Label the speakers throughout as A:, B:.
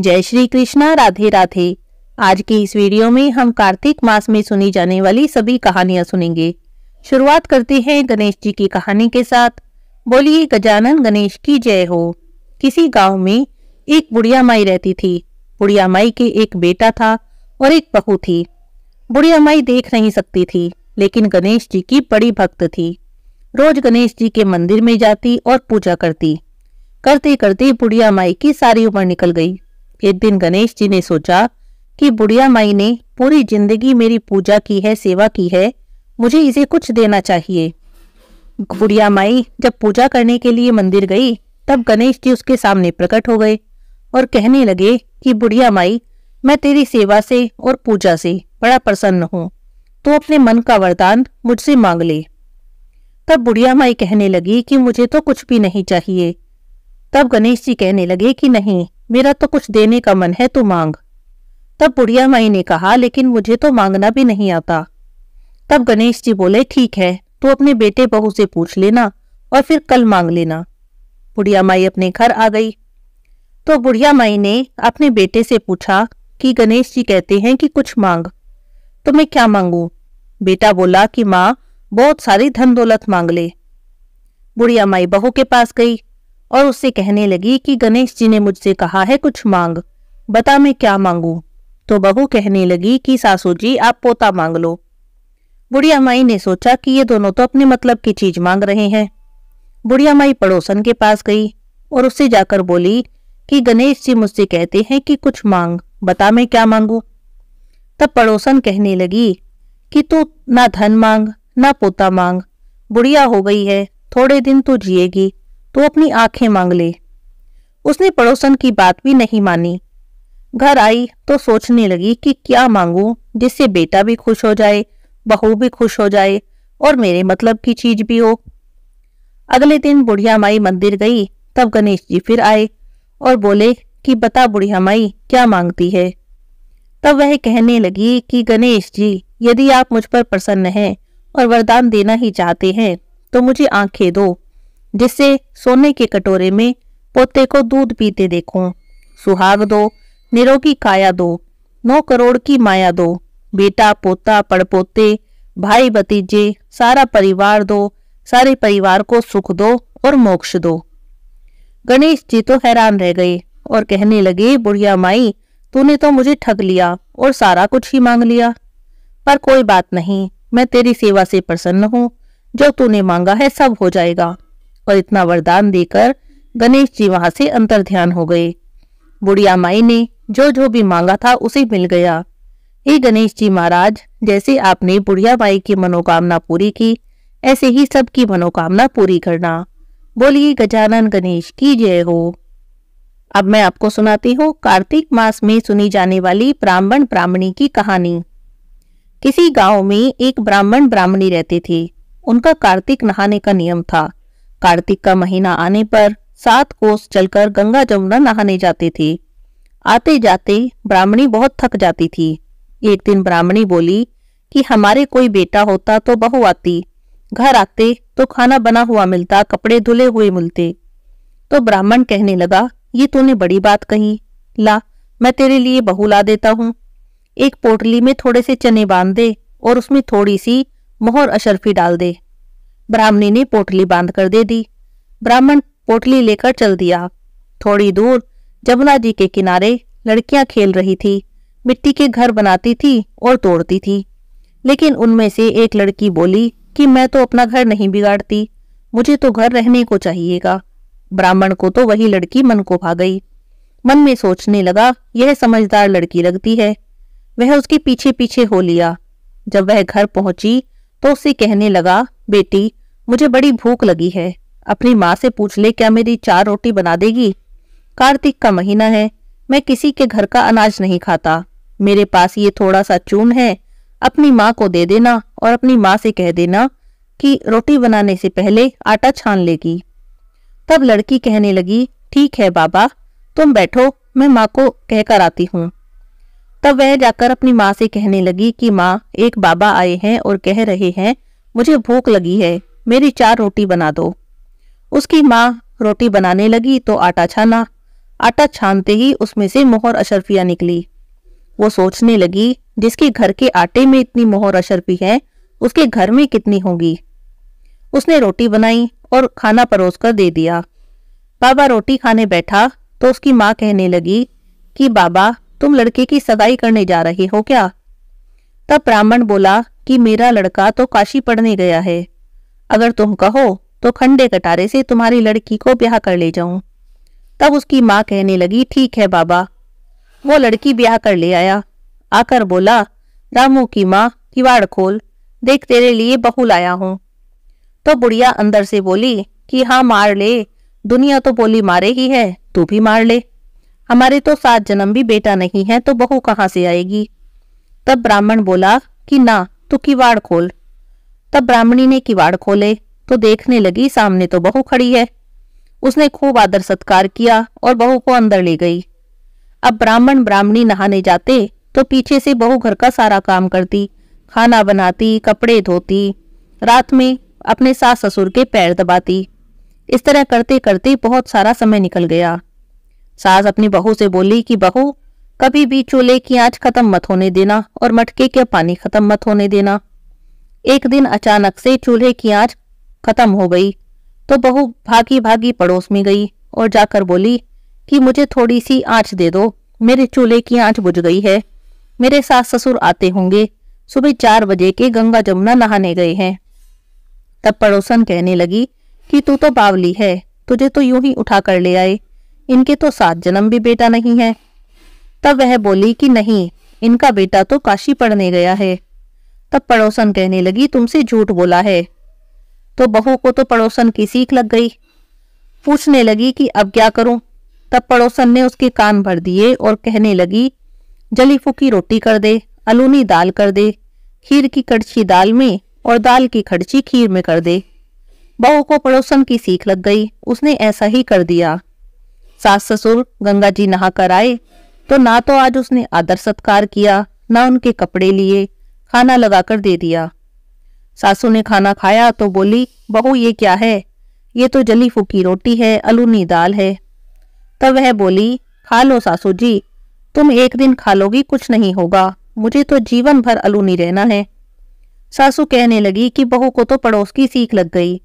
A: जय श्री कृष्णा राधे राधे आज की इस वीडियो में हम कार्तिक मास में सुनी जाने वाली सभी कहानियां सुनेंगे शुरुआत करते हैं गणेश जी की कहानी के साथ बोलिए गजानन गणेश की जय हो किसी गांव में एक बुढ़िया माई रहती थी बुढ़िया माई के एक बेटा था और एक बहू थी बुढ़िया माई देख नहीं सकती थी लेकिन गणेश जी की बड़ी भक्त थी रोज गणेश जी के मंदिर में जाती और पूजा करती करते करते बुढ़िया माई की सारी उम्र निकल गई एक दिन गणेश जी ने सोचा कि बुढ़िया माई ने पूरी जिंदगी मेरी पूजा की है सेवा की है मुझे इसे कुछ देना चाहिए बुढ़िया माई जब पूजा करने के लिए मंदिर गई तब गणेश जी उसके सामने प्रकट हो गए और कहने लगे कि बुढ़िया माई मैं तेरी सेवा से और पूजा से बड़ा प्रसन्न हूँ तो अपने मन का वरदान मुझसे मांग ले तब बुढ़िया माई कहने लगी कि मुझे तो कुछ भी नहीं चाहिए तब गणेश जी कहने लगे कि नहीं मेरा तो कुछ देने का मन है तू मांग तब बुढ़िया माई ने कहा लेकिन मुझे तो मांगना भी नहीं आता तब गणेश जी बोले ठीक है तो अपने बेटे बहू से पूछ लेना और फिर कल मांग लेना बुढ़िया माई अपने घर आ गई तो बुढ़िया माई ने अपने बेटे से पूछा कि गणेश जी कहते हैं कि कुछ मांग तो मैं क्या मांगू बेटा बोला कि माँ बहुत सारी धन दौलत मांग ले बुढ़िया माई बहू के पास गई और उससे कहने लगी कि गणेश जी ने मुझसे कहा है कुछ मांग बता मैं क्या मांगू तो बहू कहने लगी कि सासू जी आप पोता मांग लो बुढ़िया माई ने सोचा कि ये दोनों तो अपने मतलब की चीज मांग रहे हैं बुढ़िया माई पड़ोसन के पास गई और उससे जाकर बोली कि गणेश जी मुझसे कहते हैं कि कुछ मांग बता मैं क्या मांगू तब पड़ोसन कहने लगी कि तू ना धन मांग ना पोता मांग बुढ़िया हो गई है थोड़े दिन तू तो जिएगी तो अपनी आंखें मांग ले उसने पड़ोसन की बात भी नहीं मानी घर आई तो सोचने लगी कि क्या मांगू जिससे बेटा भी खुश हो जाए बहू भी खुश हो जाए और मेरे मतलब की चीज भी हो अगले दिन बुढ़िया माई मंदिर गई तब गणेश जी फिर आए और बोले कि बता बुढ़िया माई क्या मांगती है तब वह कहने लगी कि गणेश जी यदि आप मुझ पर प्रसन्न हैं और वरदान देना ही चाहते हैं तो मुझे आंखें दो जिससे सोने के कटोरे में पोते को दूध पीते देखो सुहाग दो निरोगी काया दो नौ करोड़ की माया दो बेटा पोता पड़पोते भाई भतीजे सारा परिवार दो सारे परिवार को सुख दो और मोक्ष दो गणेश जी तो हैरान रह गए और कहने लगे बुढ़िया माई तूने तो मुझे ठग लिया और सारा कुछ ही मांग लिया पर कोई बात नहीं मैं तेरी सेवा से प्रसन्न हूँ जो तूने मांगा है सब हो जाएगा पर इतना वरदान देकर गणेश जी वहां से अंतर ध्यान हो गए बुढ़िया माई ने जो जो भी मांगा था उसे मिल गया हे गणेश जी महाराज जैसे आपने बुढ़िया माई की मनोकामना पूरी की ऐसे ही सबकी मनोकामना पूरी करना बोलिए गजानन गणेश की जय हो अब मैं आपको सुनाती हूँ कार्तिक मास में सुनी जाने वाली ब्राह्मण ब्राह्मणी की कहानी किसी गांव में एक ब्राह्मण ब्राह्मणी रहती थी उनका कार्तिक नहाने का नियम था कार्तिक का महीना आने पर सात कोस चलकर गंगा जमुना नहाने जाते थे आते जाते ब्राह्मणी बहुत थक जाती थी एक दिन ब्राह्मणी बोली कि हमारे कोई बेटा होता तो बहु आती घर आते तो खाना बना हुआ मिलता कपड़े धुले हुए मिलते तो ब्राह्मण कहने लगा ये तूने बड़ी बात कही ला मैं तेरे लिए बहु ला देता हूँ एक पोटली में थोड़े से चने बांध दे और उसमें थोड़ी सी मोहर अशरफी डाल दे ब्राह्मणी ने पोटली बांध कर दे दी ब्राह्मण पोटली लेकर चल दिया थोड़ी दूर जमुना जी के किनारे लड़कियां खेल रही थी मिट्टी के घर बनाती थी और तोड़ती थी लेकिन उनमें से एक लड़की बोली कि मैं तो अपना घर नहीं बिगाड़ती मुझे तो घर रहने को चाहिएगा ब्राह्मण को तो वही लड़की मन को भा गई मन में सोचने लगा यह समझदार लड़की लगती है वह उसके पीछे पीछे हो लिया जब वह घर पहुंची तो उसे कहने लगा बेटी मुझे बड़ी भूख लगी है अपनी माँ से पूछ ले क्या मेरी चार रोटी बना देगी कार्तिक का महीना है मैं किसी के घर का अनाज नहीं खाता मेरे पास ये थोड़ा सा चून है अपनी माँ को दे देना और अपनी माँ से कह देना कि रोटी बनाने से पहले आटा छान लेगी तब लड़की कहने लगी ठीक है बाबा तुम बैठो मैं माँ को कहकर आती हूँ तब वह जाकर अपनी माँ से कहने लगी कि माँ एक बाबा आए हैं और कह रहे हैं मुझे भूख लगी है मेरी चार रोटी बना दो उसकी माँ रोटी बनाने लगी तो आटा छाना आटा छानते ही उसमें से मोहर अशरफिया निकली वो सोचने लगी जिसके घर के आटे में इतनी मोहर अशरफी है उसके घर में कितनी होगी उसने रोटी बनाई और खाना परोस कर दे दिया बाबा रोटी खाने बैठा तो उसकी माँ कहने लगी कि बाबा तुम लड़के की सगाई करने जा रहे हो क्या तब ब्राह्मण बोला कि मेरा लड़का तो काशी पढ़ने गया है अगर तुम कहो तो खंडे कटारे से तुम्हारी लड़की को ब्याह कर ले जाऊं तब उसकी माँ कहने लगी ठीक है बाबा वो लड़की ब्याह कर ले आया आकर बोला रामू की माँ किवाड़ खोल देख तेरे लिए बहू लाया हूं तो बुढ़िया अंदर से बोली कि हाँ मार ले दुनिया तो बोली मारे ही है तू भी मार ले हमारे तो सात जन्म भी बेटा नहीं है तो बहू कहाँ से आएगी तब ब्राह्मण बोला कि ना तू किवाड़ खोल तब ब्राह्मणी ने किवाड़ खोले तो देखने लगी सामने तो बहू खड़ी है उसने खूब आदर सत्कार किया और बहू को अंदर ले गई अब ब्राह्मण ब्राह्मणी नहाने जाते तो पीछे से बहू घर का सारा काम करती खाना बनाती कपड़े धोती रात में अपने सास ससुर के पैर दबाती इस तरह करते करते बहुत सारा समय निकल गया सास अपनी बहू से बोली कि बहू कभी भी चूल्हे की आंच खत्म मत होने देना और मटके के पानी खत्म मत होने देना एक दिन अचानक से चूल्हे की आंच खत्म हो गई तो बहू भागी भागी पड़ोस में गई और जाकर बोली कि मुझे थोड़ी सी आंच दे दो मेरे चूल्हे की आंच बुझ गई है मेरे सास ससुर आते होंगे सुबह चार बजे के गंगा जमुना नहाने गए हैं तब पड़ोसन कहने लगी कि तू तो बावली है तुझे तो यूं ही उठा कर ले आए इनके तो सात जन्म भी बेटा नहीं है तब वह बोली कि नहीं इनका बेटा तो काशी पढ़ने गया है तब पड़ोसन कहने लगी तुमसे झूठ बोला है तो बहू को तो पड़ोसन की सीख लग गई पूछने लगी कि अब क्या करूं तब पड़ोसन ने उसके कान भर दिए और कहने लगी जली फूकी रोटी कर दे अलूनी दाल कर दे खीर की कड़छी दाल में और दाल की खड़छी खीर में कर दे बहू को पड़ोसन की सीख लग गई उसने ऐसा ही कर दिया सास ससुर गंगा जी नहा कर आए तो ना तो आज उसने आदर सत्कार किया ना उनके कपड़े लिए खाना लगाकर दे दिया सासू ने खाना खाया तो बोली बहू ये क्या है ये तो जली फूकी रोटी है अलूनी दाल है तब वह बोली खा लो सासू जी तुम एक दिन खा लोगी कुछ नहीं होगा मुझे तो जीवन भर अलूनी रहना है सासू कहने लगी कि बहू को तो पड़ोस की सीख लग गई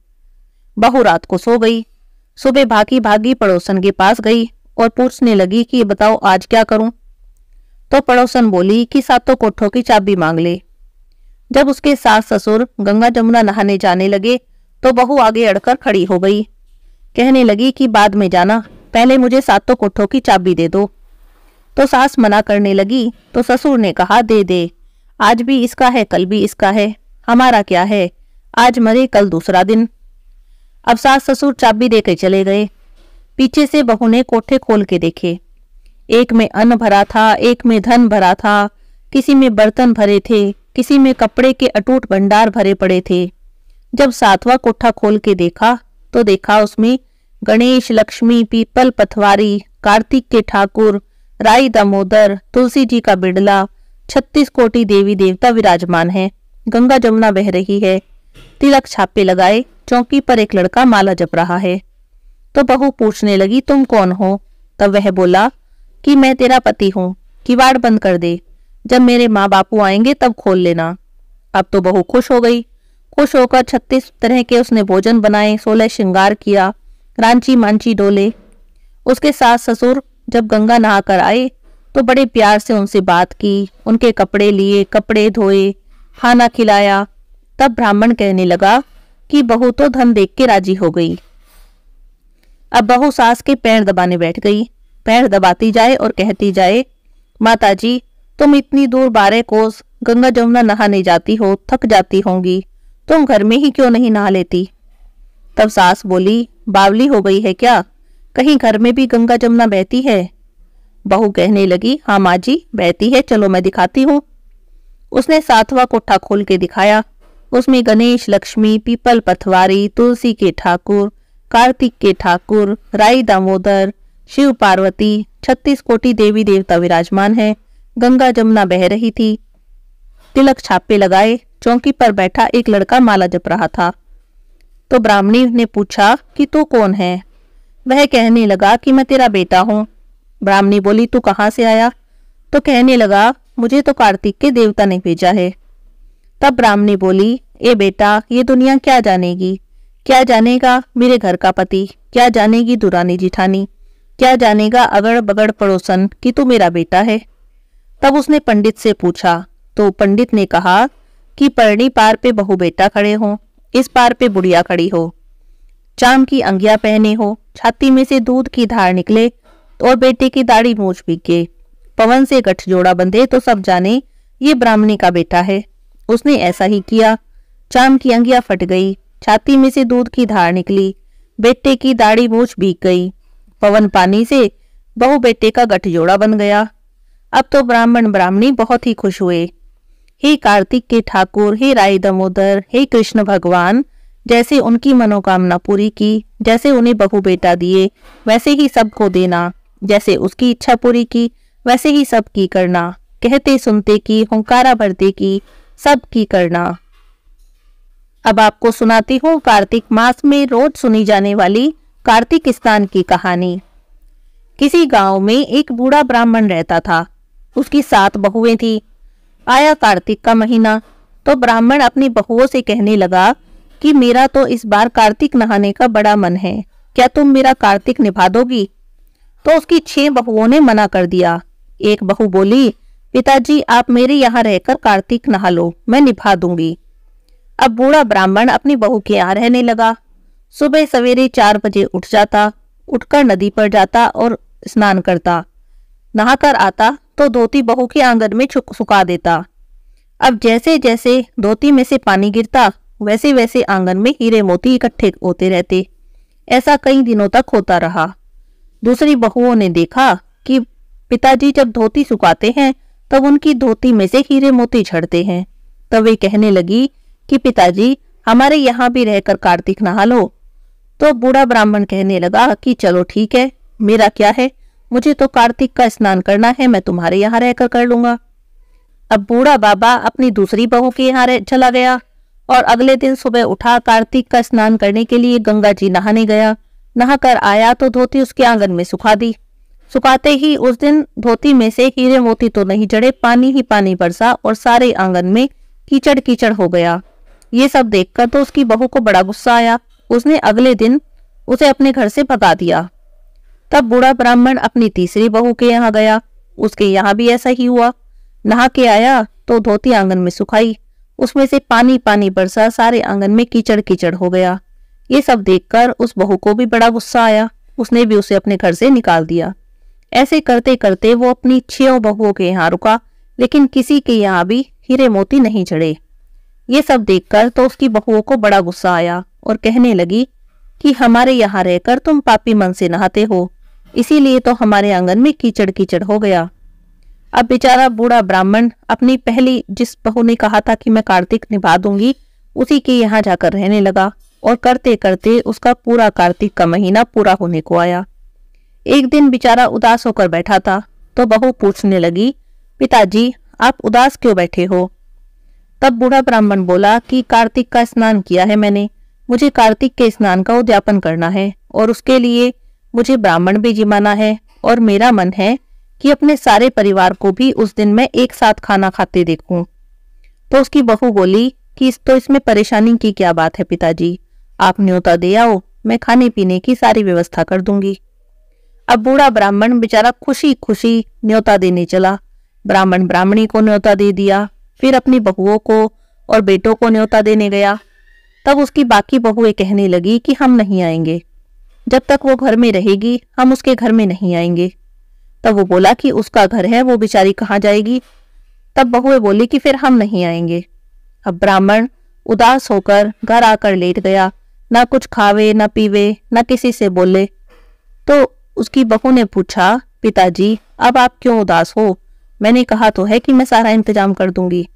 A: बहू रात को सो गई सुबह भागी भागी पड़ोसन के पास गई और पूछने लगी कि बताओ आज क्या करूं तो पड़ोसन बोली कि सातों कोठों की चाबी मांग ले जब उसके सास ससुर गंगा जमुना नहाने जाने लगे तो बहू आगे अड़कर खड़ी हो गई कहने लगी कि बाद में जाना पहले मुझे सातों कोठों की चाबी दे दो तो सास मना करने लगी तो ससुर ने कहा दे दे आज भी इसका है कल भी इसका है हमारा क्या है आज मरे कल दूसरा दिन अब सास ससुर चाबी देकर चले गए पीछे से बहू ने कोठे खोल के देखे एक में अन्न भरा था एक में धन भरा था किसी में बर्तन भरे थे किसी में कपड़े के अटूट भंडार भरे पड़े थे जब सातवां कोठा खोल के देखा तो देखा उसमें गणेश लक्ष्मी पीपल पथवारी कार्तिक के ठाकुर राई दामोदर तुलसी जी का बिड़ला छत्तीस कोटि देवी देवता विराजमान है गंगा जमुना बह रही है तिलक छापे लगाए चौकी पर एक लड़का माला जप रहा है तो बहू पूछने लगी तुम कौन हो तब वह बोला कि मैं तेरा पति हूँ किवाड़ बंद कर दे जब मेरे माँ बापू आएंगे तब खोल लेना अब तो बहू खुश हो गई खुश होकर छत्तीस तरह के उसने भोजन बनाए सोलह श्रृंगार किया रांची मांची डोले उसके सास ससुर जब गंगा नहाकर आए तो बड़े प्यार से उनसे बात की उनके कपड़े लिए कपड़े धोए खाना खिलाया तब ब्राह्मण कहने लगा कि बहू तो धन देख के राजी हो गई अब बहू सास के पैर दबाने बैठ गई पैर दबाती जाए और कहती जाए माताजी तुम इतनी दूर बारह कोस गंगा जमुना नहा नहीं जाती हो थक जाती होंगी तुम घर में ही क्यों नहीं नहा लेती तब सास बोली बावली हो गई है क्या कहीं घर में भी गंगा जमुना बहती है बहू कहने लगी हाँ माँ जी बहती है चलो मैं दिखाती हूँ उसने सातवा कोठा खोल के दिखाया उसमें गणेश लक्ष्मी पीपल पथवारी तुलसी के ठाकुर कार्तिक के ठाकुर राई दामोदर शिव पार्वती छत्तीस कोटि देवी देवता विराजमान है गंगा जमुना बह रही थी तिलक छापे लगाए चौकी पर बैठा एक लड़का माला जप रहा था तो ब्राह्मणी ने पूछा कि तू कौन है वह कहने लगा कि मैं तेरा बेटा हूँ ब्राह्मणी बोली तू कहां से आया तो कहने लगा मुझे तो कार्तिक के देवता ने भेजा है तब ब्राह्मणी बोली ए बेटा ये दुनिया क्या जानेगी क्या जानेगा मेरे घर का पति क्या जानेगी दुरानी जिठानी क्या जानेगा अगड़ बगड़ पड़ोसन कि तू मेरा बेटा है तब उसने पंडित से पूछा तो पंडित ने कहा कि परणी पार पे बहु बेटा खड़े हो इस पार पे बुढ़िया खड़ी हो चाम की अंगिया पहने हो छाती में से दूध की धार निकले और बेटे की दाढ़ी मूछ बिके पवन से गठजोड़ा बंधे तो सब जाने ये ब्राह्मणी का बेटा है उसने ऐसा ही किया चाम की अंगिया फट गई छाती में से दूध की धार निकली बेटे की दाढ़ी मूछ बीक गई पवन पानी से बहु बेटे का गठजोड़ा बन गया अब तो ब्राह्मण ब्राह्मणी बहुत ही खुश हुए हे कार्तिक के ठाकुर हे राय दमोदर हे कृष्ण भगवान जैसे उनकी मनोकामना पूरी की जैसे उन्हें बहु बेटा दिए वैसे ही सबको देना जैसे उसकी इच्छा पूरी की वैसे ही सब की करना कहते सुनते की हंकारा भरते की सब की करना अब आपको सुनाती हूँ कार्तिक मास में रोज सुनी जाने वाली कार्तिक स्थान की कहानी किसी गांव में एक बूढ़ा ब्राह्मण रहता था उसकी सात बहुएं थी आया कार्तिक का महीना तो ब्राह्मण अपनी बहुओं से कहने लगा कि मेरा तो इस बार कार्तिक नहाने का बड़ा मन है क्या तुम मेरा कार्तिक निभा दोगी तो उसकी छह बहुओं ने मना कर दिया एक बहू बोली पिताजी आप मेरे यहाँ रहकर कार्तिक नहा लो मैं निभा दूंगी अब बूढ़ा ब्राह्मण अपनी बहू के यहाँ रहने लगा सुबह सवेरे चार बजे उठ जाता उठकर नदी पर जाता और स्नान करता नहाकर आता तो धोती बहू के आंगन में सुखा देता अब जैसे जैसे धोती में से पानी गिरता वैसे वैसे आंगन में हीरे मोती इकट्ठे होते रहते ऐसा कई दिनों तक होता रहा दूसरी बहुओं ने देखा कि पिताजी जब धोती सुखाते हैं तब उनकी धोती में से हीरे मोती झड़ते हैं तब वे कहने लगी कि पिताजी हमारे यहाँ भी रहकर कार्तिक नहा लो तो बूढ़ा ब्राह्मण कहने लगा कि चलो ठीक है मेरा क्या है मुझे तो कार्तिक का स्नान करना है मैं तुम्हारे यहाँ रहकर कर लूंगा अब बूढ़ा बाबा अपनी दूसरी बहू के यहाँ चला गया और अगले दिन सुबह उठा कार्तिक का स्नान करने के लिए गंगा जी नहाने गया नहाकर आया तो धोती उसके आंगन में सुखा दी सुखाते ही उस दिन धोती में से हीरे मोती तो नहीं जड़े पानी ही पानी बरसा और सारे आंगन में कीचड़ कीचड़ हो गया ये सब देखकर तो उसकी बहू को बड़ा गुस्सा आया उसने अगले दिन उसे अपने घर से भगा दिया तब बूढ़ा ब्राह्मण अपनी तीसरी बहू के यहाँ गया उसके यहाँ भी ऐसा ही हुआ नहा के आया तो धोती आंगन में सुखाई उसमें से पानी पानी बरसा सारे आंगन में कीचड़ कीचड़ हो गया ये सब देखकर उस बहू को भी बड़ा गुस्सा आया उसने भी उसे अपने घर से निकाल दिया ऐसे करते करते वो अपनी छियों बहुओं के यहाँ रुका लेकिन किसी के यहाँ भी हीरे मोती नहीं चढ़े ये सब देखकर तो उसकी बहुओं को बड़ा गुस्सा आया और कहने लगी कि हमारे यहाँ रहकर तुम पापी मन से नहाते हो इसीलिए तो हमारे आंगन में कीचड़ कीचड़ हो गया अब बेचारा बूढ़ा ब्राह्मण अपनी पहली जिस बहू ने कहा था कि मैं कार्तिक निभा दूंगी उसी के यहाँ जाकर रहने लगा और करते करते उसका पूरा कार्तिक का महीना पूरा होने को आया एक दिन बेचारा उदास होकर बैठा था तो बहू पूछने लगी पिताजी आप उदास क्यों बैठे हो तब बूढ़ा ब्राह्मण बोला कि कार्तिक का स्नान किया है मैंने मुझे कार्तिक के स्नान का उद्यापन करना है और उसके लिए मुझे ब्राह्मण भी जिमाना है और मेरा मन है कि अपने सारे परिवार को भी उस दिन मैं एक साथ खाना खाते देखूं। तो उसकी बहू बोली कि इस तो इसमें परेशानी की क्या बात है पिताजी आप न्योता दे आओ मैं खाने पीने की सारी व्यवस्था कर दूंगी अब बूढ़ा ब्राह्मण बेचारा खुशी खुशी न्योता देने चला ब्राह्मण ब्राह्मणी को न्योता दे दिया फिर अपनी बहुओं को और बेटों को न्योता देने गया तब उसकी बाकी बहुएं कहने लगी कि हम नहीं आएंगे जब तक वो घर में रहेगी हम उसके घर में नहीं आएंगे तब वो बोला कि उसका घर है वो बेचारी कहाँ जाएगी तब बहुए बोली कि फिर हम नहीं आएंगे अब ब्राह्मण उदास होकर घर आकर लेट गया ना कुछ खावे ना पीवे ना किसी से बोले तो उसकी बहू ने पूछा पिताजी अब आप क्यों उदास हो मैंने कहा तो है कि मैं सारा इंतजाम कर दूंगी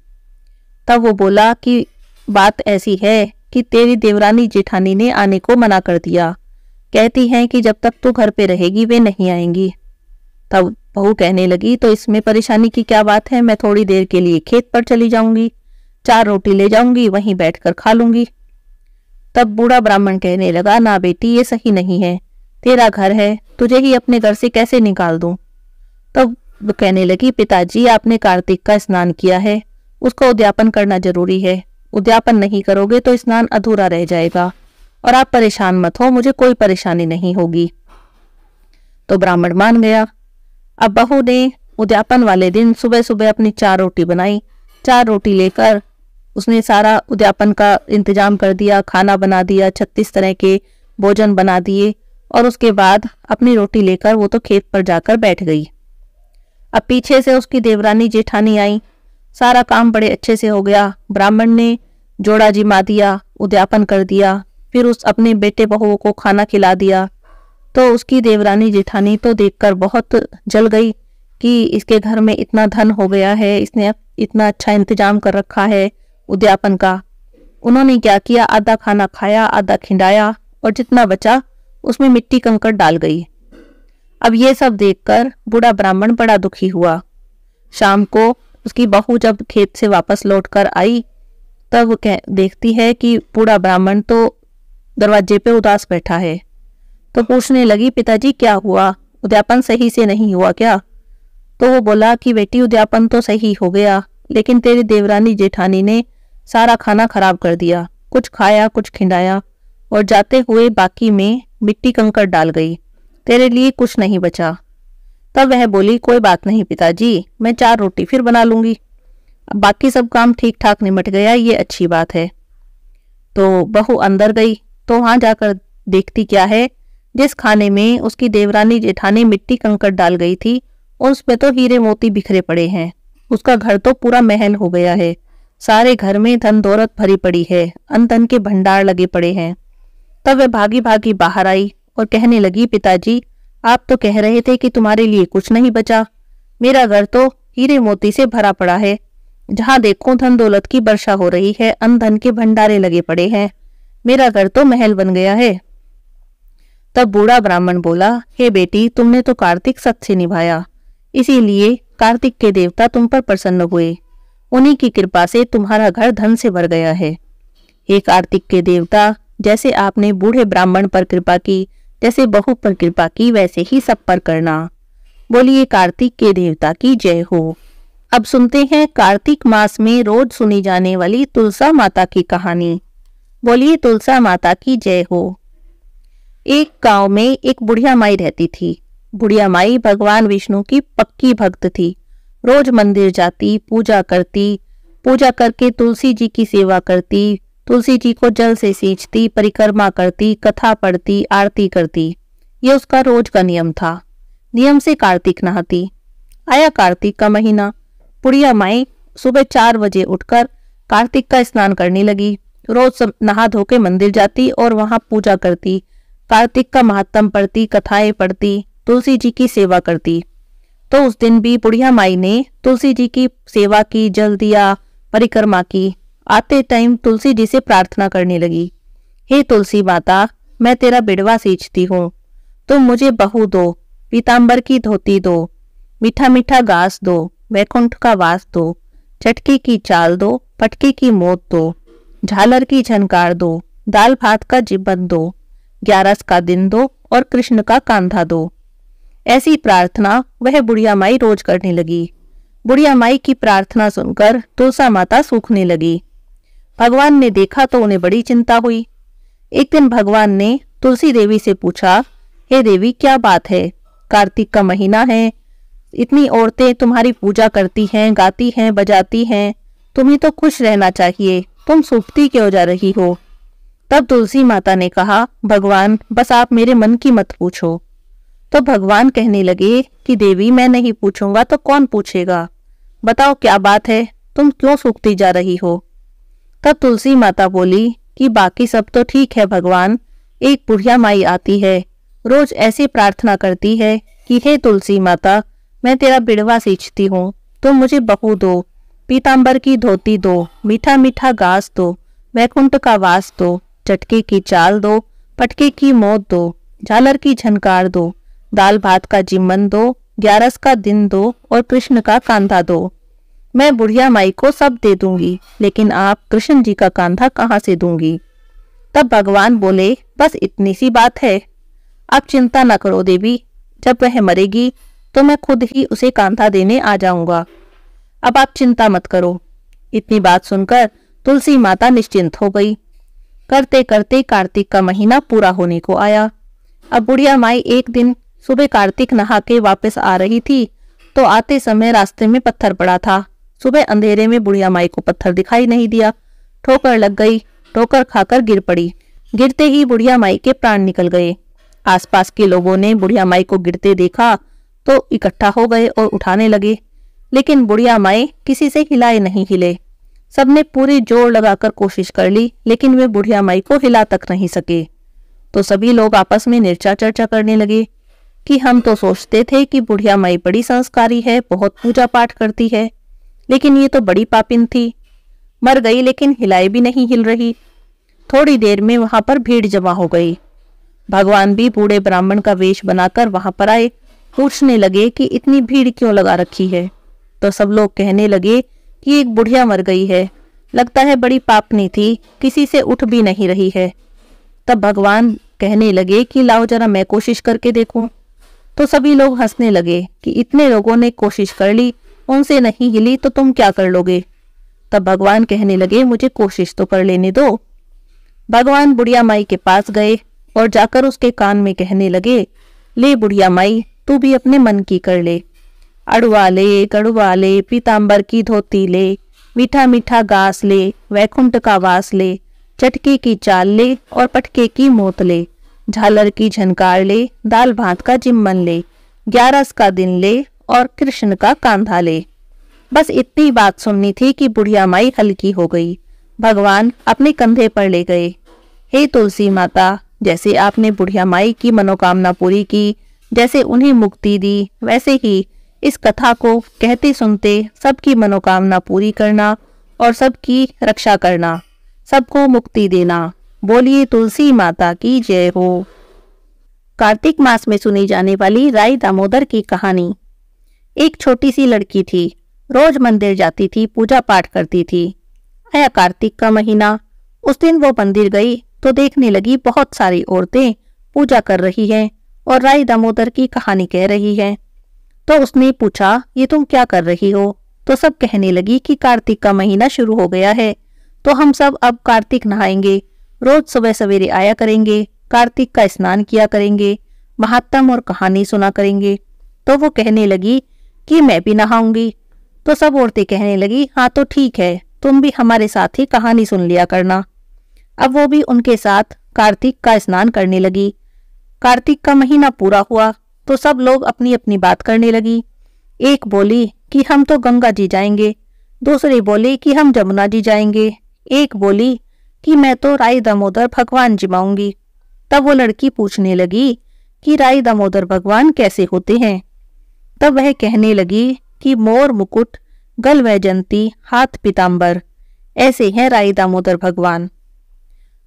A: तब वो बोला कि बात ऐसी है कि तेरी देवरानी जेठानी ने आने को मना कर दिया कहती हैं कि जब तक तू घर पे रहेगी वे नहीं आएंगी तब बहू कहने लगी तो इसमें परेशानी की क्या बात है मैं थोड़ी देर के लिए खेत पर चली जाऊंगी चार रोटी ले जाऊंगी वहीं बैठकर खा लूंगी तब बूढ़ा ब्राह्मण कहने लगा ना बेटी ये सही नहीं है तेरा घर है तुझे ही अपने घर से कैसे निकाल दूं तब वो कहने लगी पिताजी आपने कार्तिक का स्नान किया है उसका उद्यापन करना जरूरी है उद्यापन नहीं करोगे तो स्नान अधूरा रह जाएगा और आप परेशान मत हो मुझे कोई परेशानी नहीं होगी तो ब्राह्मण मान गया अब बहू ने उद्यापन वाले दिन सुबह सुबह अपनी चार रोटी बनाई चार रोटी लेकर उसने सारा उद्यापन का इंतजाम कर दिया खाना बना दिया छत्तीस तरह के भोजन बना दिए और उसके बाद अपनी रोटी लेकर वो तो खेत पर जाकर बैठ गई अब पीछे से उसकी देवरानी जेठानी आई सारा काम बड़े अच्छे से हो गया ब्राह्मण ने जोड़ा जिमा दिया उद्यापन कर दिया फिर उस अपने बेटे बहुओं को खाना खिला दिया तो उसकी देवरानी जेठानी तो देखकर बहुत जल गई कि इसके घर में इतना धन हो गया है इसने इतना अच्छा इंतजाम कर रखा है उद्यापन का उन्होंने क्या किया आधा खाना खाया आधा खिंडाया और जितना बचा उसमें मिट्टी कंकड़ डाल गई अब ये सब देखकर बूढ़ा ब्राह्मण बड़ा दुखी हुआ शाम को उसकी बहू जब खेत से वापस लौटकर आई तब देखती है कि बूढ़ा ब्राह्मण तो दरवाजे पे उदास बैठा है तो पूछने लगी पिताजी क्या हुआ उद्यापन सही से नहीं हुआ क्या तो वो बोला कि बेटी उद्यापन तो सही हो गया लेकिन तेरी देवरानी जेठानी ने सारा खाना खराब कर दिया कुछ खाया कुछ खिंडाया और जाते हुए बाकी में मिट्टी कंकर डाल गई तेरे लिए कुछ नहीं बचा तब वह बोली कोई बात नहीं पिताजी मैं चार रोटी फिर बना लूंगी बाकी सब काम ठीक ठाक निमट गया ये अच्छी बात है तो बहू अंदर गई तो वहां जाकर देखती क्या है जिस खाने में उसकी देवरानी जेठानी मिट्टी कंकड़ डाल गई थी और उसमें तो हीरे मोती बिखरे पड़े हैं उसका घर तो पूरा महल हो गया है सारे घर में धन दौलत भरी पड़ी है अन धन के भंडार लगे पड़े हैं तब वह भागी भागी बाहर आई और कहने लगी पिताजी आप तो कह रहे थे कि तुम्हारे लिए कुछ नहीं बचा मेरा घर तो हीरे मोती से भरा पड़ा है जहाँ देखो धन दौलत की वर्षा हो रही है अन धन के भंडारे लगे पड़े हैं मेरा घर तो महल बन गया है तब बूढ़ा ब्राह्मण बोला हे बेटी तुमने तो कार्तिक सत्य निभाया इसीलिए कार्तिक के देवता तुम पर प्रसन्न हुए उन्हीं की कृपा से तुम्हारा घर धन से भर गया है हे कार्तिक के देवता जैसे आपने बूढ़े ब्राह्मण पर कृपा की जैसे बहु पर कृपा की वैसे ही सब पर करना बोलिए कार्तिक के देवता की जय हो अब सुनते हैं कार्तिक मास में रोज सुनी जाने वाली तुलसा माता की कहानी बोलिए तुलसा माता की जय हो एक गांव में एक बुढ़िया माई रहती थी बुढ़िया माई भगवान विष्णु की पक्की भक्त थी रोज मंदिर जाती पूजा करती पूजा करके तुलसी जी की सेवा करती तुलसी जी को जल से सींचती परिक्रमा करती कथा पढ़ती आरती करती यह उसका रोज का नियम था नियम से कार्तिक नहाती आया कार्तिक का महीना बुढ़िया माई सुबह चार बजे उठकर कार्तिक का स्नान करने लगी रोज नहा धोके मंदिर जाती और वहां पूजा करती कार्तिक का महात्म पढ़ती कथाएं पढ़ती तुलसी जी की सेवा करती तो उस दिन भी बुढ़िया माई ने तुलसी जी की सेवा की जल दिया परिक्रमा की आते टाइम तुलसी जी से प्रार्थना करने लगी हे तुलसी माता मैं तेरा बिड़वा सींचती हूँ तुम मुझे बहु दो पीताम्बर की धोती दो मीठा मीठा घास दो वैकुंठ का वास दो चटके की चाल दो पटके की मौत दो झालर की झनकार दो दाल भात का जीवन दो ग्यारस का दिन दो और कृष्ण का कांधा दो ऐसी प्रार्थना वह बुढ़िया माई रोज करने लगी बुढ़िया माई की प्रार्थना सुनकर तुलसा माता सूखने लगी भगवान ने देखा तो उन्हें बड़ी चिंता हुई एक दिन भगवान ने तुलसी देवी से पूछा हे देवी क्या बात है कार्तिक का महीना है इतनी औरतें तुम्हारी पूजा करती हैं गाती हैं बजाती हैं तुम्हें तो खुश रहना चाहिए तुम सुप्ती क्यों जा रही हो तब तुलसी माता ने कहा भगवान बस आप मेरे मन की मत पूछो तो भगवान कहने लगे कि देवी मैं नहीं पूछूंगा तो कौन पूछेगा बताओ क्या बात है तुम क्यों सूखती जा रही हो तब तुलसी माता बोली कि बाकी सब तो ठीक है भगवान एक बुढ़िया माई आती है रोज ऐसी प्रार्थना करती है कि हे तुलसी माता मैं तेरा बिड़वा सींचती हूँ तुम मुझे बहू दो पीताम्बर की धोती दो मीठा मीठा घास दो वैकुंठ का वास दो चटके की चाल दो पटके की मौत दो झालर की झनकार दो दाल भात का जिम्मन दो ग्यारस का दिन दो और कृष्ण का कांधा दो मैं बुढ़िया माई को सब दे दूंगी लेकिन आप कृष्ण जी का कांधा कहाँ से दूंगी तब भगवान बोले बस इतनी सी बात है आप चिंता न करो देवी जब वह मरेगी तो मैं खुद ही उसे कांधा देने आ जाऊंगा अब आप चिंता मत करो इतनी बात सुनकर तुलसी माता निश्चिंत हो गई करते करते कार्तिक का महीना पूरा होने को आया अब बुढ़िया माई एक दिन सुबह कार्तिक नहा के वापस आ रही थी तो आते समय रास्ते में पत्थर पड़ा था सुबह अंधेरे में बुढ़िया माई को पत्थर दिखाई नहीं दिया ठोकर लग गई ठोकर खाकर गिर पड़ी गिरते ही बुढ़िया माई के प्राण निकल गए आसपास के लोगों ने बुढ़िया माई को गिरते देखा तो इकट्ठा हो गए और उठाने लगे लेकिन बुढ़िया माए किसी से हिलाए नहीं हिले सबने पूरी जोर लगाकर कोशिश कर ली लेकिन वे बुढ़िया माई को हिला तक नहीं सके तो सभी लोग आपस में निर्चा चर्चा करने लगे कि हम तो सोचते थे कि बुढ़िया माई बड़ी संस्कारी है बहुत पूजा पाठ करती है लेकिन ये तो बड़ी पापिन थी मर गई लेकिन हिलाए भी नहीं हिल रही थोड़ी देर में वहां पर भीड़ जमा हो गई भगवान भी बूढ़े ब्राह्मण का वेश बनाकर वहां पर आए पूछने लगे कि इतनी भीड़ क्यों लगा रखी है तो सब लोग कहने लगे कि एक बुढ़िया मर गई है लगता है बड़ी पापनी थी किसी से उठ भी नहीं रही है तब भगवान कहने लगे कि लाओ जरा मैं कोशिश करके देखूं तो सभी लोग हंसने लगे कि इतने लोगों ने कोशिश कर ली उनसे नहीं हिली तो तुम क्या कर लोगे तब भगवान कहने लगे मुझे कोशिश तो कर लेने दो भगवान बुढ़िया माई के पास गए और जाकर उसके कान में कहने लगे ले बुढ़िया माई तू भी अपने मन की कर ले अड़वा ले कड़वा ले पीताम्बर की धोती ले मीठा मीठा घास ले वैकुंठ का वास ले चटके की चाल ले और पटके की मोत ले झालर की झनकार ले दाल भात का जिम्मन ले ग्यारस का दिन ले और कृष्ण का कांधा ले बस इतनी बात सुननी थी कि बुढ़िया माई हल्की हो गई भगवान अपने कंधे पर ले गए हे तुलसी माता जैसे आपने बुढ़िया माई की मनोकामना पूरी की जैसे उन्हें मुक्ति दी वैसे ही इस कथा को कहते सुनते सबकी मनोकामना पूरी करना और सबकी रक्षा करना सबको मुक्ति देना बोलिए तुलसी माता की जय हो कार्तिक मास में सुनी जाने वाली राय दामोदर की कहानी एक छोटी सी लड़की थी रोज मंदिर जाती थी पूजा पाठ करती थी आया कार्तिक का महीना उस दिन वो मंदिर गई तो देखने लगी बहुत सारी औरतें पूजा कर रही हैं और राय दामोदर की कहानी कह रही हैं तो उसने पूछा ये तुम क्या कर रही हो तो सब कहने लगी कि कार्तिक का महीना शुरू हो गया है तो हम सब अब कार्तिक नहाएंगे रोज सुबह सवेरे आया करेंगे कार्तिक का स्नान किया करेंगे महात्म और कहानी सुना करेंगे तो वो कहने लगी कि मैं भी नहाऊंगी तो सब औरतें कहने लगी हाँ तो ठीक है तुम भी हमारे साथ ही कहानी सुन लिया करना अब वो भी उनके साथ कार्तिक का स्नान करने लगी कार्तिक का महीना पूरा हुआ तो सब लोग अपनी अपनी बात करने लगी एक बोली कि हम तो गंगा जी जाएंगे दूसरी बोली कि हम जमुना जी जाएंगे एक बोली कि मैं तो राय दामोदर भगवान जिमाऊंगी तब वो लड़की पूछने लगी कि राय दामोदर भगवान कैसे होते हैं तब वह कहने लगी कि मोर मुकुट गल वैजंती हाथ पिताम्बर ऐसे हैं राय दामोदर भगवान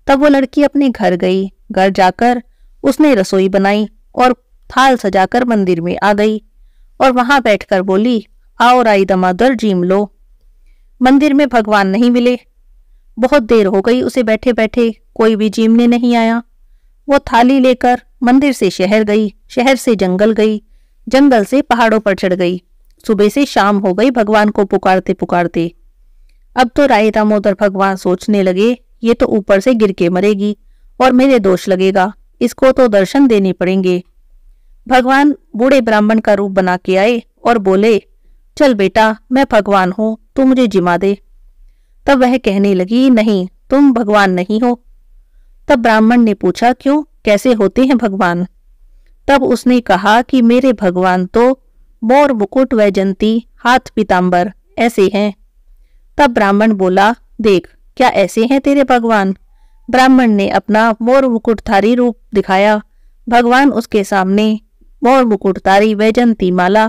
A: तब वो लड़की अपने घर गई घर जाकर उसने रसोई बनाई और थाल सजाकर मंदिर में आ गई और वहां बैठकर बोली आओ राई दमादर जीम लो मंदिर में भगवान नहीं मिले बहुत देर हो गई उसे बैठे बैठे कोई भी जीमने नहीं आया वो थाली लेकर मंदिर से शहर गई शहर से जंगल गई जंगल से पहाड़ों पर चढ़ गई सुबह से शाम हो गई भगवान को पुकारते पुकारते अब तो राय दामोदर भगवान सोचने लगे ये तो ऊपर से गिर के मरेगी और मेरे दोष लगेगा इसको तो दर्शन देने पड़ेंगे भगवान बूढ़े ब्राह्मण का रूप बना के आए और बोले चल बेटा मैं भगवान हूं तू मुझे जिमा दे तब वह कहने लगी नहीं तुम भगवान नहीं हो तब ब्राह्मण ने पूछा क्यों कैसे होते हैं भगवान तब उसने कहा कि मेरे भगवान तो मोर मुकुट वैजंती हाथ पीताम्बर ऐसे हैं तब ब्राह्मण बोला देख क्या ऐसे हैं तेरे भगवान ब्राह्मण ने अपना मोर मुकुटधारी रूप दिखाया भगवान उसके सामने मोर मुकुटधारी वैजंती माला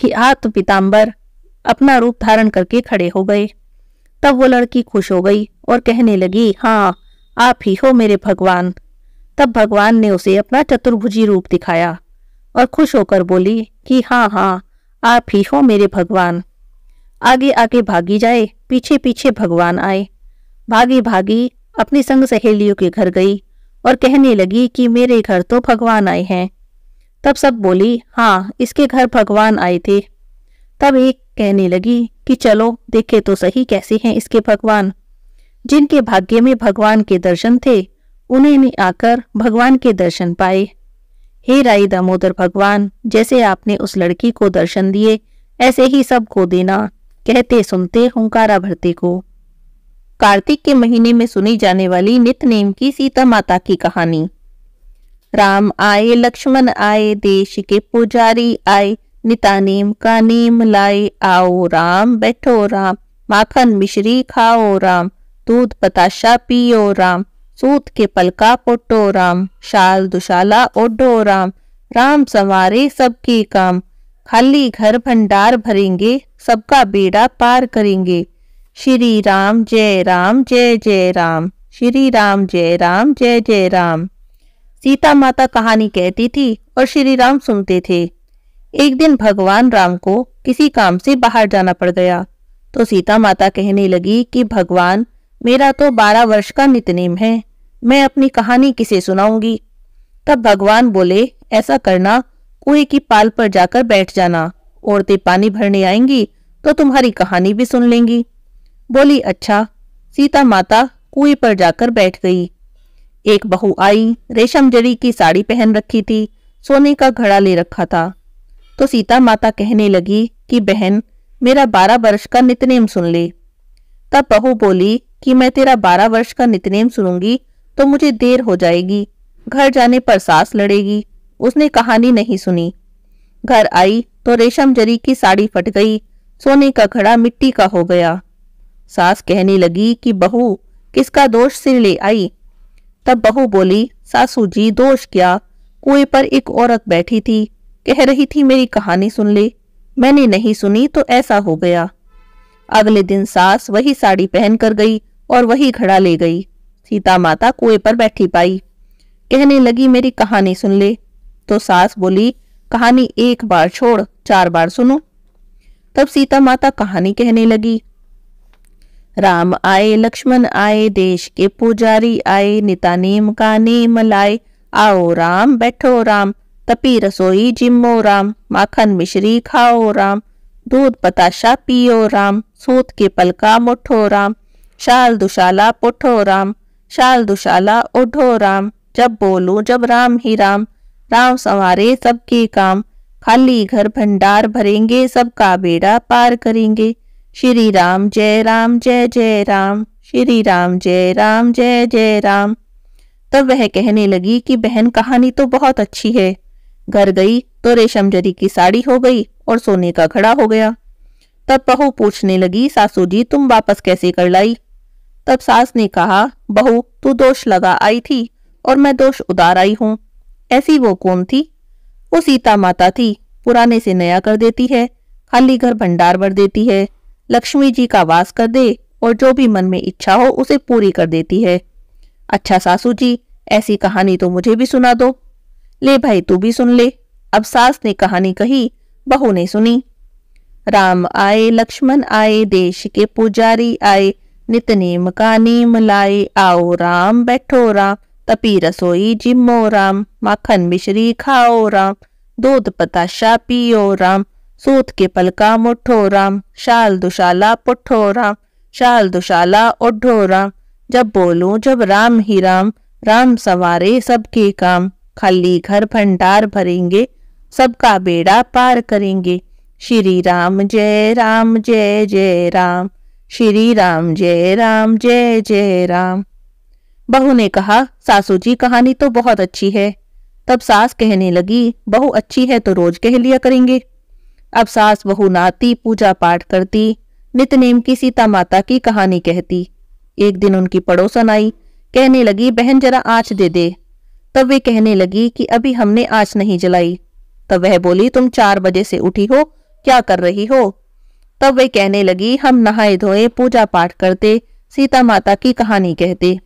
A: की हाथ पीताम्बर अपना रूप धारण करके खड़े हो गए तब वो लड़की खुश हो गई और कहने लगी हाँ आप ही हो मेरे भगवान तब भगवान ने उसे अपना चतुर्भुजी रूप दिखाया और खुश होकर बोली कि हाँ हाँ आप ही हो मेरे भगवान आगे आगे भागी जाए पीछे पीछे भगवान आए भागी भागी अपनी संग सहेलियों के घर गई और कहने लगी कि मेरे घर तो भगवान आए हैं तब सब बोली हाँ इसके घर भगवान आए थे तब एक कहने लगी कि चलो देखे तो सही कैसे हैं इसके भगवान जिनके भाग्य में भगवान के दर्शन थे उन्हें आकर भगवान के दर्शन पाए हे राई दामोदर भगवान जैसे आपने उस लड़की को दर्शन दिए ऐसे ही सबको देना कहते सुनते हुंकारा भरते को कार्तिक के महीने में सुनी जाने वाली नित नेम की सीता माता की कहानी राम आए लक्ष्मण आए देश के पुजारी आए नितानीम का नीम लाए आओ राम बैठो राम माखन मिश्री खाओ राम दूध पताशा पियो राम सूत के पलका पोटो राम शाल दुशाला ओढ़ो राम राम संवारे सबके काम खाली घर भंडार भरेंगे सबका बेड़ा पार करेंगे श्री राम जय राम जय जय राम श्री राम जय राम जय जय राम सीता माता कहानी कहती थी और श्री राम सुनते थे एक दिन भगवान राम को किसी काम से बाहर जाना पड़ गया तो सीता माता कहने लगी कि भगवान मेरा तो बारह वर्ष का नितनेम है मैं अपनी कहानी किसे सुनाऊंगी तब भगवान बोले ऐसा करना कुएं की पाल पर जाकर बैठ जाना औरतें पानी भरने आएंगी तो तुम्हारी कहानी भी सुन लेंगी बोली अच्छा सीता माता कुएं पर जाकर बैठ गई एक बहू आई रेशम जड़ी की साड़ी पहन रखी थी सोने का घड़ा ले रखा था तो सीता माता कहने लगी कि बहन मेरा बारह वर्ष का नितनेम सुन ले तब बहू बोली कि मैं तेरा बारह वर्ष का नितनेम सुनूंगी तो मुझे देर हो जाएगी घर जाने पर सास लड़ेगी उसने कहानी नहीं सुनी घर आई तो रेशम जरी की साड़ी फट गई सोने का घड़ा मिट्टी का हो गया सास कहने लगी कि बहू किसका दोष सिर ले आई तब बहू बोली सासू जी दोष क्या कुएं पर एक औरत बैठी थी कह रही थी मेरी कहानी सुन ले मैंने नहीं सुनी तो ऐसा हो गया अगले दिन सास वही साड़ी पहन कर गई और वही घड़ा ले गई सीता माता कुएं पर बैठी पाई कहने लगी मेरी कहानी सुन ले तो सास बोली कहानी एक बार छोड़ चार बार सुनो तब सीता माता कहानी कहने लगी राम आए लक्ष्मण आए देश के पुजारी आए नीता नेम का नेम लाए आओ राम बैठो राम तपी रसोई जिम्मो राम माखन मिश्री खाओ राम दूध पताशा पियो राम सूत के पलका मुठो राम शाल दुशाला पुठो राम शाल दुशाला उठो राम जब बोलो जब राम ही राम राम संवारे सबके काम खाली घर भंडार भरेंगे सबका बेड़ा पार करेंगे श्री राम जय राम जय जय राम श्री राम जय राम जय जय राम तब वह कहने लगी कि बहन कहानी तो बहुत अच्छी है घर गई तो रेशम जरी की साड़ी हो गई और सोने का घड़ा हो गया तब बहू पूछने लगी सासू जी तुम वापस कैसे कर लाई तब सास ने कहा बहू तू दोष लगा आई थी और मैं दोष उतार आई हूँ ऐसी वो कौन थी वो सीता माता थी पुराने से नया कर देती है खाली घर भंडार भर देती है लक्ष्मी जी का वास कर दे और जो भी मन में इच्छा हो उसे पूरी कर देती है अच्छा सासू जी ऐसी कहानी तो मुझे भी सुना दो ले भाई तू भी सुन ले अब सास ने कहानी कही बहू ने सुनी राम आए लक्ष्मण आए देश के पुजारी आए नित नेम का नेम लाए आओ राम बैठो राम तपी रसोई जिम्मो राम माखन मिश्री खाओ राम दूध पताशा पियो राम सूत के पलका मुठो राम शाल दुशाला पुठो राम शाल दुशाला उठो राम जब बोलूं जब राम ही राम राम सवारे सबके काम खाली घर भंडार भरेंगे सबका बेड़ा पार करेंगे श्री राम जय राम जय जय राम श्री राम जय राम जय जय राम बहू ने कहा सासू जी कहानी तो बहुत अच्छी है तब सास कहने लगी बहू अच्छी है तो रोज कह लिया करेंगे अब सास बहू नाती पूजा पाठ करती नित नेम की सीता माता की कहानी कहती एक दिन उनकी पड़ोसन आई कहने लगी बहन जरा आँच दे दे तब वे कहने लगी कि अभी हमने आँच नहीं जलाई तब वह बोली तुम चार बजे से उठी हो क्या कर रही हो तब वे कहने लगी हम नहाए धोए पूजा पाठ करते सीता माता की कहानी कहते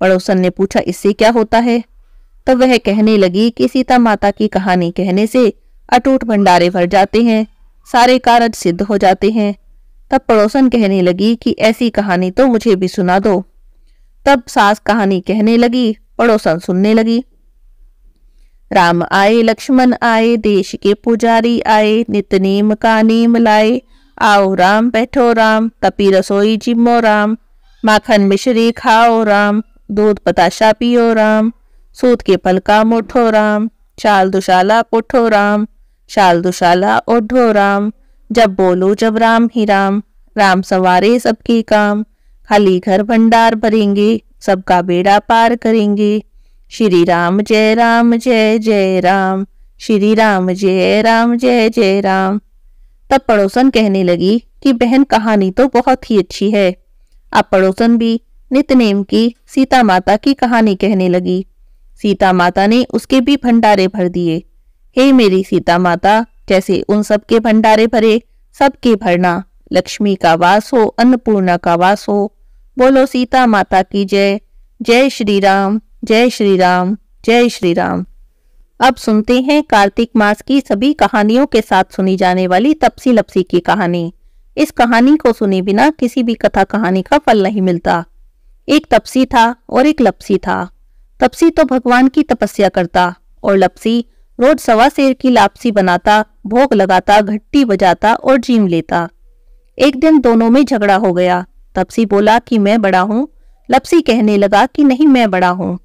A: पड़ोसन ने पूछा इससे क्या होता है तब वह कहने लगी कि सीता माता की कहानी कहने से अटूट भंडारे भर जाते हैं सारे कारज सिद्ध हो जाते हैं तब पड़ोसन कहने लगी कि ऐसी कहानी तो मुझे भी सुना दो तब सास कहानी कहने लगी पड़ोसन सुनने लगी राम आए लक्ष्मण आए देश के पुजारी आए नित नेम का नेम लाए आओ राम बैठो राम तपी रसोई जिमो राम माखन मिश्री खाओ राम दूध पताशा पियो राम सूत के पलका मोठो मुठो राम चाल दुशाला पुठो राम शाल दुशाला और ढो राम जब बोलो जब राम ही राम राम सवारे सबकी काम खाली घर भंडार भरेंगे सबका बेड़ा पार करेंगे श्री राम जय राम जय जय राम श्री राम जय राम जय जय राम तब पड़ोसन कहने लगी कि बहन कहानी तो बहुत ही अच्छी है अब पड़ोसन भी नितनेम की सीता माता की कहानी कहने लगी सीता माता ने उसके भी भंडारे भर दिए हे मेरी सीता माता जैसे उन सबके भंडारे भरे सबके भरना लक्ष्मी का वास हो अन्नपूर्णा का वास हो बोलो सीता माता की जय जय श्री राम जय श्री राम जय श्री राम अब सुनते हैं कार्तिक मास की सभी कहानियों के साथ सुनी जाने वाली तपसी लपसी की कहानी इस कहानी को सुने बिना किसी भी कथा कहानी का फल नहीं मिलता एक तपसी था और एक लपसी था तपसी तो भगवान की तपस्या करता और लपसी रोज सवा शेर की लापसी बनाता भोग लगाता घट्टी बजाता और जीम लेता एक दिन दोनों में झगड़ा हो गया तपसी बोला कि मैं बड़ा हूँ लपसी कहने लगा कि नहीं मैं बड़ा हूँ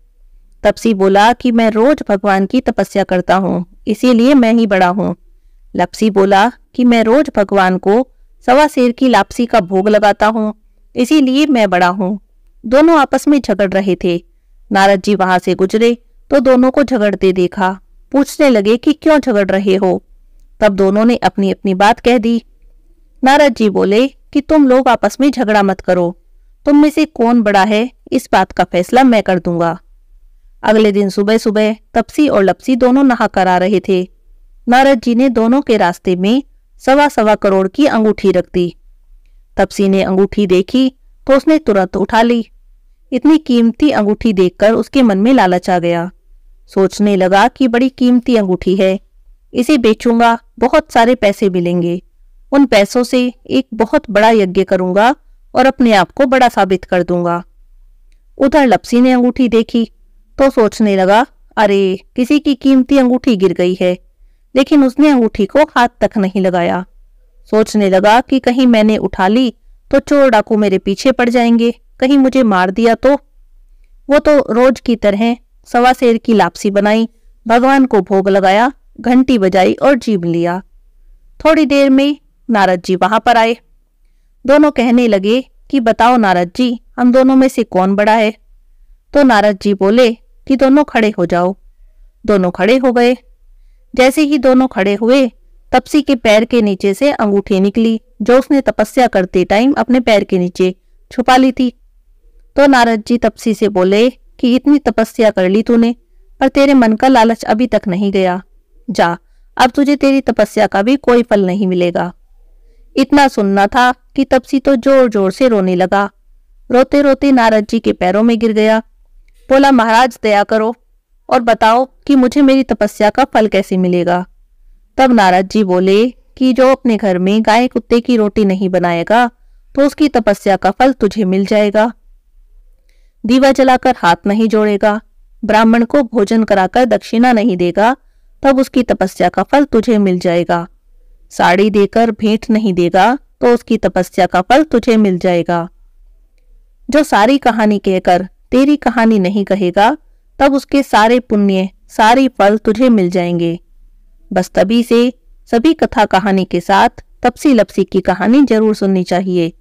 A: तपसी बोला कि मैं रोज भगवान की तपस्या करता हूँ इसीलिए मैं ही बड़ा हूँ लपसी बोला कि मैं रोज भगवान को सवा शेर की लापसी का भोग लगाता हूँ इसीलिए मैं बड़ा हूँ दोनों आपस में झगड़ रहे थे नारद जी वहां से गुजरे तो दोनों को झगड़ते देखा पूछने लगे कि क्यों झगड़ रहे हो तब दोनों ने अपनी अपनी बात कह दी नारद जी बोले कि तुम लोग आपस में झगड़ा मत करो तुम में से कौन बड़ा है इस बात का फैसला मैं कर दूंगा अगले दिन सुबह सुबह तपसी और लपसी दोनों नहा कर आ रहे थे नारद जी ने दोनों के रास्ते में सवा सवा करोड़ की अंगूठी रख दी तपसी ने अंगूठी देखी तो उसने तुरंत उठा ली इतनी कीमती अंगूठी देखकर उसके मन में लालच आ गया सोचने लगा कि बड़ी कीमती अंगूठी है इसे बेचूंगा बहुत सारे पैसे मिलेंगे उन पैसों से एक बहुत बड़ा यज्ञ करूंगा और अपने आप को बड़ा साबित कर दूंगा उधर लपसी ने अंगूठी देखी तो सोचने लगा अरे किसी की कीमती अंगूठी गिर गई है लेकिन उसने अंगूठी को हाथ तक नहीं लगाया सोचने लगा कि कहीं मैंने उठा ली तो चोर डाकू मेरे पीछे पड़ जाएंगे कहीं मुझे मार दिया तो वो तो रोज की तरह सवा शेर की लापसी बनाई भगवान को भोग लगाया घंटी बजाई और जीव लिया थोड़ी देर में नारद जी वहां पर आए दोनों कहने लगे कि बताओ नारद जी हम दोनों में से कौन बड़ा है तो नारद जी बोले कि दोनों खड़े हो जाओ दोनों खड़े हो गए जैसे ही दोनों खड़े हुए तपसी के पैर के नीचे से अंगूठी निकली जो उसने तपस्या करते टाइम अपने पैर के नीचे छुपा ली थी तो नारद जी तपसी से बोले कि इतनी तपस्या कर ली तूने पर तेरे मन का लालच अभी तक नहीं गया जा अब तुझे तेरी तपस्या का भी कोई फल नहीं मिलेगा इतना सुनना था कि तपसी तो जोर जोर से रोने लगा रोते रोते नारद जी के पैरों में गिर गया बोला महाराज दया करो और बताओ कि मुझे मेरी तपस्या का फल कैसे मिलेगा तब नारद जी बोले कि जो अपने घर में गाय कुत्ते की रोटी नहीं बनाएगा तो उसकी तपस्या का फल तुझे मिल जाएगा दीवा जलाकर हाथ नहीं जोड़ेगा ब्राह्मण को भोजन कराकर दक्षिणा नहीं देगा तब उसकी तपस्या का फल तुझे मिल जाएगा साड़ी देकर भेंट नहीं देगा तो उसकी तपस्या का फल तुझे मिल जाएगा जो सारी कहानी कहकर तेरी कहानी नहीं कहेगा तब उसके सारे पुण्य सारे फल तुझे मिल जाएंगे बस तभी से सभी कथा कहानी के साथ तपसी लपसी की कहानी जरूर सुननी चाहिए